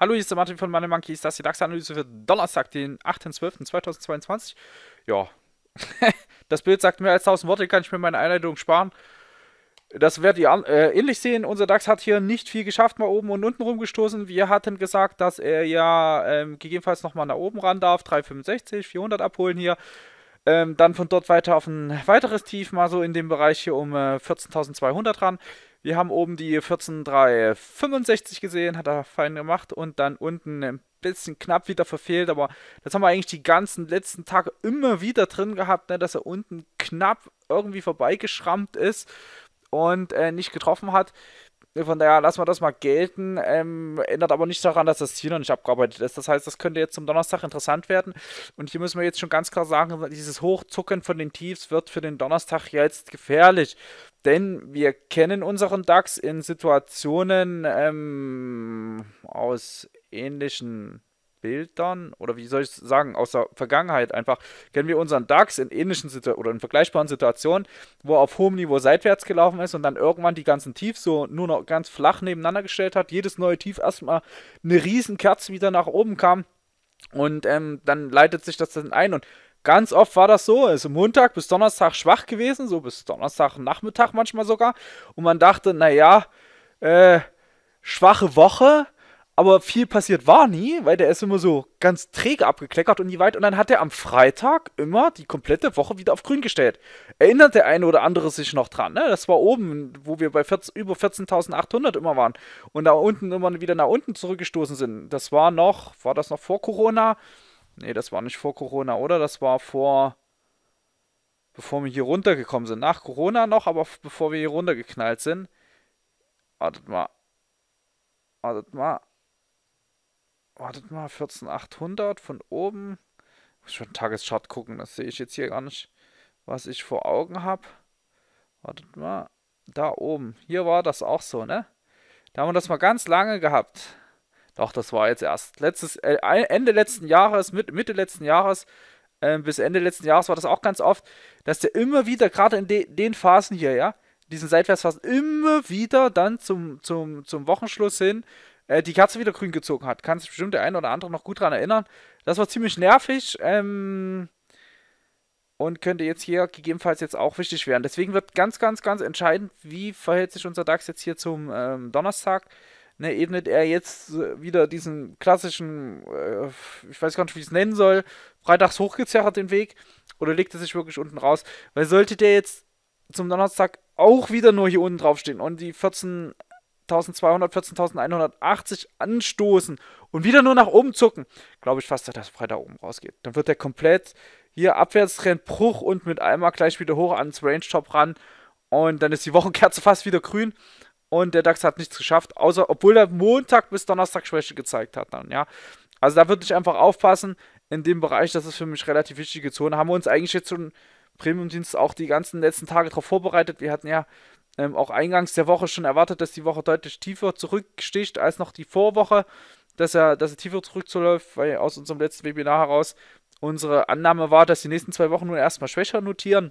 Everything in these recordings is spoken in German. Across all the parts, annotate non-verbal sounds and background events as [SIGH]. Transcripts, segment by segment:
Hallo, hier ist der Martin von Money Monkey. Ist das die DAX-Analyse für Donnerstag, den 8.12.2022? Ja, [LAUGHS] das Bild sagt mehr als 1000 Worte, kann ich mir meine Einleitung sparen. Das werdet ihr äh, ähnlich sehen. Unser DAX hat hier nicht viel geschafft, mal oben und unten rumgestoßen. Wir hatten gesagt, dass er ja ähm, gegebenenfalls nochmal nach oben ran darf. 365, 400 abholen hier. Ähm, dann von dort weiter auf ein weiteres Tief, mal so in dem Bereich hier um äh, 14.200 ran. Wir haben oben die 14.365 gesehen, hat er fein gemacht und dann unten ein bisschen knapp wieder verfehlt, aber das haben wir eigentlich die ganzen letzten Tage immer wieder drin gehabt, ne, dass er unten knapp irgendwie vorbeigeschrammt ist und äh, nicht getroffen hat. Äh, von daher lassen wir das mal gelten. Ähm, ändert aber nichts daran, dass das Ziel noch nicht abgearbeitet ist. Das heißt, das könnte jetzt zum Donnerstag interessant werden. Und hier müssen wir jetzt schon ganz klar sagen, dieses Hochzucken von den Tiefs wird für den Donnerstag jetzt gefährlich. Denn wir kennen unseren DAX in Situationen ähm, aus ähnlichen Bildern oder wie soll ich sagen, aus der Vergangenheit einfach, kennen wir unseren DAX in ähnlichen Situationen oder in vergleichbaren Situationen, wo er auf hohem Niveau seitwärts gelaufen ist und dann irgendwann die ganzen Tiefs so nur noch ganz flach nebeneinander gestellt hat, jedes neue Tief erstmal eine Riesenkerze wieder nach oben kam und ähm, dann leitet sich das dann ein und Ganz oft war das so, ist Montag bis Donnerstag schwach gewesen, so bis Donnerstag Nachmittag manchmal sogar. Und man dachte, naja, äh, schwache Woche, aber viel passiert war nie, weil der ist immer so ganz träge abgekleckert und nie weit. Und dann hat er am Freitag immer die komplette Woche wieder auf grün gestellt. Erinnert der eine oder andere sich noch dran, ne? Das war oben, wo wir bei 14, über 14.800 immer waren und da unten immer wieder nach unten zurückgestoßen sind. Das war noch, war das noch vor Corona? Nee, das war nicht vor Corona, oder? Das war vor, bevor wir hier runtergekommen sind. Nach Corona noch, aber bevor wir hier runtergeknallt sind. Wartet mal. Wartet mal wartet mal, 14800 von oben. Ich muss schon Tageschart gucken, das sehe ich jetzt hier gar nicht, was ich vor Augen habe. Wartet mal, da oben. Hier war das auch so, ne? Da haben wir das mal ganz lange gehabt. Doch, das war jetzt erst letztes, äh, Ende letzten Jahres, mit, Mitte letzten Jahres, äh, bis Ende letzten Jahres war das auch ganz oft, dass der immer wieder, gerade in de, den Phasen hier, ja, diesen Seitwärtsphasen, immer wieder dann zum, zum, zum Wochenschluss hin äh, die Kerze wieder grün gezogen hat. Kann sich bestimmt der eine oder andere noch gut dran erinnern. Das war ziemlich nervig. Ähm, und könnte jetzt hier gegebenenfalls jetzt auch wichtig werden. Deswegen wird ganz, ganz, ganz entscheidend, wie verhält sich unser DAX jetzt hier zum ähm, Donnerstag. Ne, ebnet er jetzt äh, wieder diesen klassischen, äh, ich weiß gar nicht, wie ich es nennen soll, freitags hochgezerrt den Weg oder legt er sich wirklich unten raus? Weil sollte der jetzt zum Donnerstag auch wieder nur hier unten draufstehen und die 14 14.200, 14.180 anstoßen und wieder nur nach oben zucken, glaube ich fast, dass das frei oben rausgeht. Dann wird der komplett hier Abwärtstrend, Bruch und mit einmal gleich wieder hoch ans Range-Top ran. Und dann ist die Wochenkerze fast wieder grün. Und der DAX hat nichts geschafft, außer obwohl er Montag bis Donnerstag Schwäche gezeigt hat dann, ja. Also da würde ich einfach aufpassen. In dem Bereich, das ist für mich relativ wichtige Zone. Haben wir uns eigentlich jetzt schon Premium-Dienst auch die ganzen letzten Tage darauf vorbereitet. Wir hatten ja ähm, auch eingangs der Woche schon erwartet, dass die Woche deutlich tiefer zurücksticht als noch die Vorwoche, dass er, dass er tiefer zurückzuläuft, weil aus unserem letzten Webinar heraus unsere Annahme war, dass die nächsten zwei Wochen nur erstmal schwächer notieren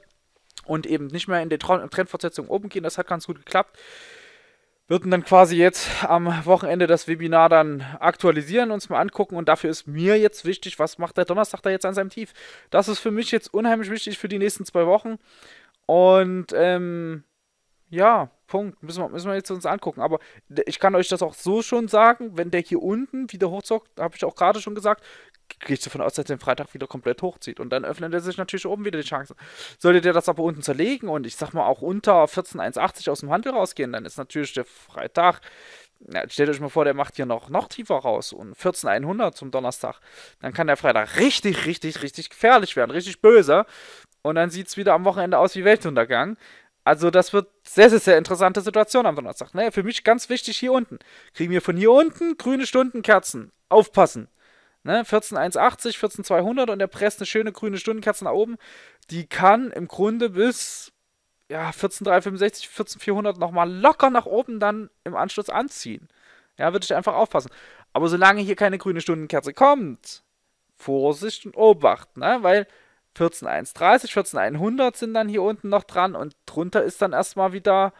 und eben nicht mehr in die Trendfortsetzung oben gehen. Das hat ganz gut geklappt würden dann quasi jetzt am Wochenende das Webinar dann aktualisieren, uns mal angucken und dafür ist mir jetzt wichtig, was macht der Donnerstag da jetzt an seinem Tief? Das ist für mich jetzt unheimlich wichtig für die nächsten zwei Wochen und ähm, ja, Punkt. Müssen wir, müssen wir jetzt uns angucken. Aber ich kann euch das auch so schon sagen, wenn der hier unten wieder hochzockt, habe ich auch gerade schon gesagt, gehst du von aus, dass den Freitag wieder komplett hochzieht. Und dann öffnet er sich natürlich oben wieder die Chancen. Sollte der das aber unten zerlegen und ich sag mal auch unter 14,180 aus dem Handel rausgehen, dann ist natürlich der Freitag. Ja, stellt euch mal vor, der macht hier noch, noch tiefer raus und 14,100 zum Donnerstag. Dann kann der Freitag richtig, richtig, richtig gefährlich werden, richtig böse. Und dann sieht es wieder am Wochenende aus wie Weltuntergang. Also, das wird sehr, sehr, sehr interessante Situation am Donnerstag. Naja, ne? für mich ganz wichtig hier unten. Kriegen wir von hier unten grüne Stundenkerzen. Aufpassen. Ne? 14,180, 14,200 und er presst eine schöne grüne Stundenkerze nach oben. Die kann im Grunde bis ja, 14,365, 14,400 nochmal locker nach oben dann im Anschluss anziehen. Ja, würde ich einfach aufpassen. Aber solange hier keine grüne Stundenkerze kommt, Vorsicht und Obacht, ne? Weil 14,130, 14,100 sind dann hier unten noch dran und drunter ist dann erstmal wieder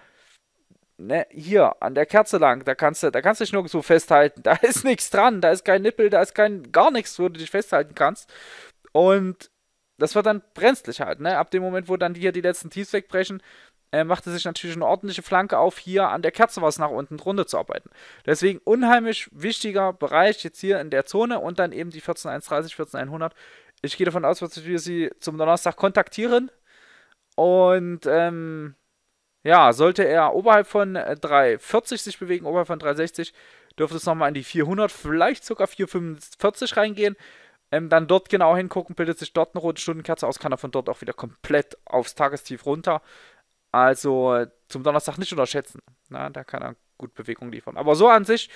Ne, hier, an der Kerze lang, da kannst du, da kannst du dich nur so festhalten. [LAUGHS] Da ist nichts dran, da ist kein Nippel, da ist kein gar nichts, wo du dich festhalten kannst. Und das wird dann brenzlig halt, ne? Ab dem Moment, wo dann hier die letzten Teams wegbrechen, äh, es sich natürlich eine ordentliche Flanke auf, hier an der Kerze was nach unten drunter zu arbeiten. Deswegen unheimlich wichtiger Bereich jetzt hier in der Zone und dann eben die 14130, 14100. Ich gehe davon aus, dass wir sie zum Donnerstag kontaktieren und ähm, ja, sollte er oberhalb von 340 äh, sich bewegen, oberhalb von 360, dürfte es nochmal in die 400, vielleicht sogar 445 reingehen. Ähm, dann dort genau hingucken, bildet sich dort eine rote Stundenkerze aus, kann er von dort auch wieder komplett aufs Tagestief runter. Also zum Donnerstag nicht unterschätzen. Na, da kann er gut Bewegung liefern. Aber so an sich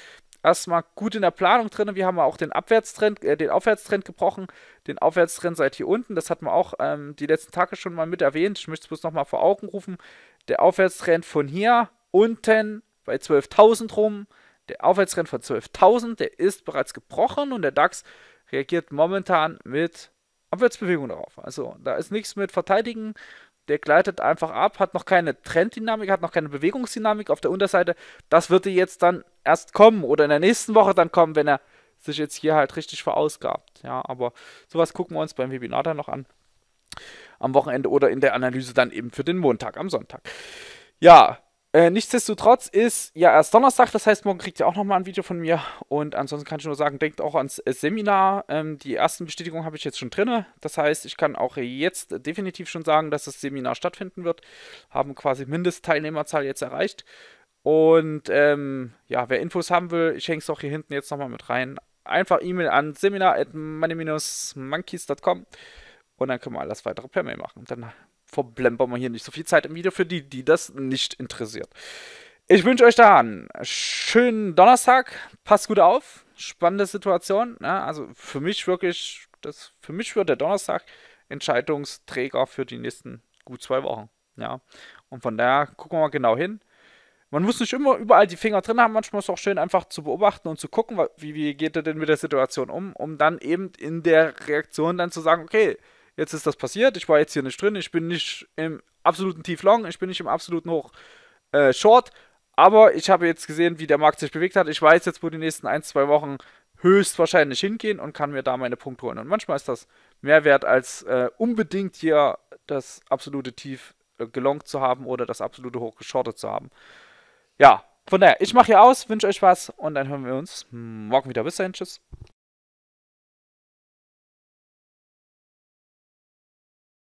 erstmal gut in der Planung drin. Wir haben auch den Abwärtstrend, äh, den Aufwärtstrend gebrochen, den Aufwärtstrend seit hier unten. Das hat man auch ähm, die letzten Tage schon mal mit erwähnt. Ich möchte es bloß nochmal vor Augen rufen. Der Aufwärtstrend von hier unten bei 12.000 rum, der Aufwärtstrend von 12.000, der ist bereits gebrochen und der DAX reagiert momentan mit Abwärtsbewegung darauf. Also da ist nichts mit verteidigen, der gleitet einfach ab, hat noch keine Trenddynamik, hat noch keine Bewegungsdynamik auf der Unterseite. Das würde jetzt dann erst kommen oder in der nächsten Woche dann kommen, wenn er sich jetzt hier halt richtig verausgabt. Ja, aber sowas gucken wir uns beim Webinar dann noch an. Am Wochenende oder in der Analyse dann eben für den Montag, am Sonntag. Ja, äh, nichtsdestotrotz ist ja erst Donnerstag, das heißt, morgen kriegt ihr auch nochmal ein Video von mir. Und ansonsten kann ich nur sagen, denkt auch ans äh, Seminar. Ähm, die ersten Bestätigungen habe ich jetzt schon drin. Das heißt, ich kann auch jetzt definitiv schon sagen, dass das Seminar stattfinden wird. Haben quasi Mindestteilnehmerzahl jetzt erreicht. Und ähm, ja, wer Infos haben will, ich hänge es auch hier hinten jetzt nochmal mit rein. Einfach E-Mail an seminar at money-monkeys.com und dann können wir alles weitere per Mail machen. Dann verblempern wir hier nicht so viel Zeit im Video für die, die das nicht interessiert. Ich wünsche euch da einen schönen Donnerstag. Passt gut auf. Spannende Situation. Ja, ne? also für mich wirklich, das, für mich wird der Donnerstag Entscheidungsträger für die nächsten gut zwei Wochen. Ja. Und von daher gucken wir mal genau hin. Man muss nicht immer überall die Finger drin haben. Manchmal ist es auch schön, einfach zu beobachten und zu gucken, wie, wie geht er denn mit der Situation um, um dann eben in der Reaktion dann zu sagen, okay, Jetzt ist das passiert. Ich war jetzt hier nicht drin. Ich bin nicht im absoluten Tief Long. Ich bin nicht im absoluten Hoch äh, Short. Aber ich habe jetzt gesehen, wie der Markt sich bewegt hat. Ich weiß jetzt, wo die nächsten ein, zwei Wochen höchstwahrscheinlich hingehen und kann mir da meine Punkte holen. Und manchmal ist das mehr wert, als äh, unbedingt hier das absolute Tief äh, gelongt zu haben oder das absolute Hoch geschortet zu haben. Ja, von daher, ich mache hier aus, wünsche euch was und dann hören wir uns morgen wieder. Bis dahin, tschüss.